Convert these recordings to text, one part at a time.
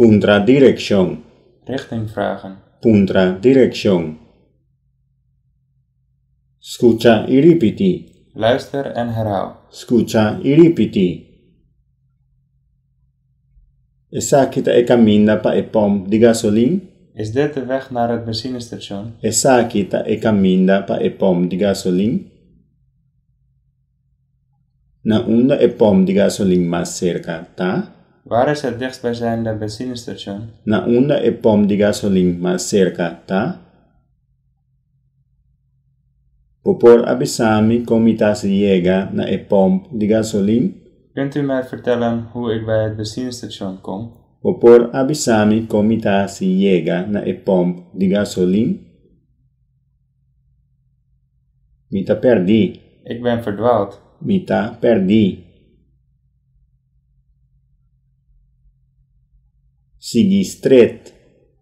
Puntra direction. Richting vragen. Puntra direction. Scucha y Luister en herhaal. Scucha y ripiti. Is e camina pa e pom di gasolin? Is dit de weg naar het benzinestation? Is sakita e camina pa e pom di gasolin? Na unda e pom di gasolin mas cerca, ta? Waar is het dichtstbijzijnde benzinestation? Na onder e pom di gasoline más cerca, ta. Popor abisami komitas llega na e pomp di gasoline? Kunt u mij vertellen hoe ik bij het benzinestation kom? Popor abisami komitas llega na e pomp di gasoline? Mita perdi. Ik ben verdwaald. Mita perdi. Sigistret.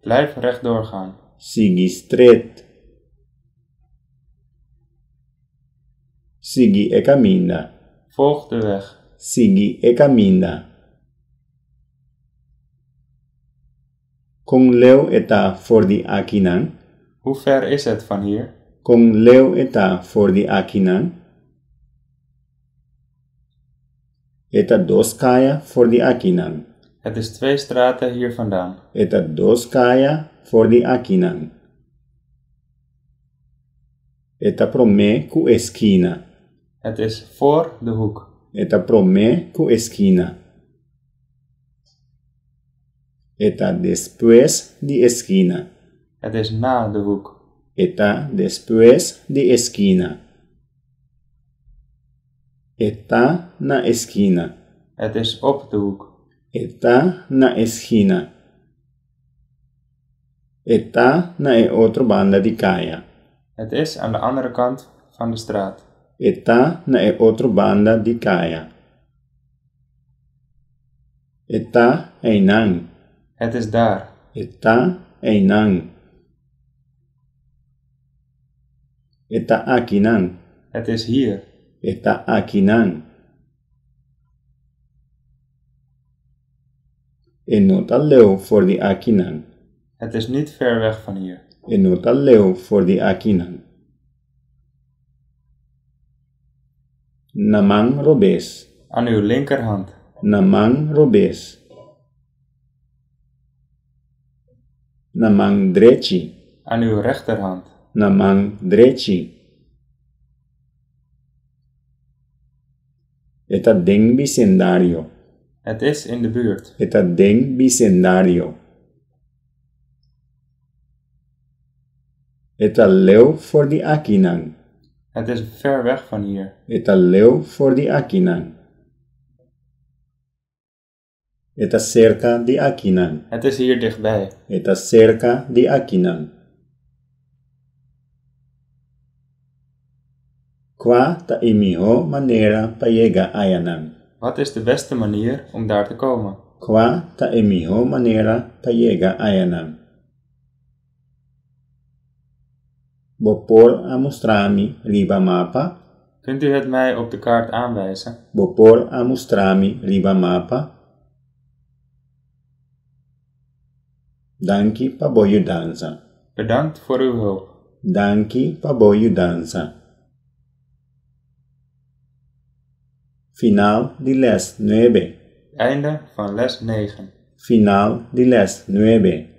Blijf doorgaan. Sigi Sigistret. Sigi e camina. Volg de weg. Sigi e camina. Kung leo eta voor die akinan. Hoe ver is het van hier? Kong leo eta voor die akinan. Eta doskaya voor die akinan. Het is twee straten hier vandaan. Это kaya voor die Akinan. Это Prome ku esquina. Het is voor de hoek. Это Prome ku esquina. Eta después di esquina. Het is na de hoek. Eta después di esquina. Eta na esquina. Het is op de hoek. Está na esquina. Está na e banda di caia. Het is aan de andere kant van de straat. Está na e banda di caia. Está einang. Het is daar. Está einang. Está aquí nan. Het is hier. Está aquí nan. notalleo voor die Akinan. Het is niet ver weg van hier. notalleo voor die Akinan. Namang Robes. Aan uw linkerhand. Namang Robes. Namang Drechi. Aan uw rechterhand. Namang Drechi. Eta день бисендарио. Het is in de buurt. Está ding bicentenario. Het leeuw voor die Akinan. Het is ver weg van hier. Het leeuw voor die Akinan. is cerca de Akinan. Het is hier dichtbij. is cerca de Akinan. Qua ta imiho manera pa yega ayanan. Wat is de beste manier om daar te komen? Qua ta e miho manera ta llega a Bopor a mostrami riba mapa. Kunt u het mij op de kaart aanwijzen? Bopor a mostrami riba mapa. Danki pa boju Bedankt voor uw hulp. Danki pa boju Final de les 9. Einde van les 9. Final de les 9.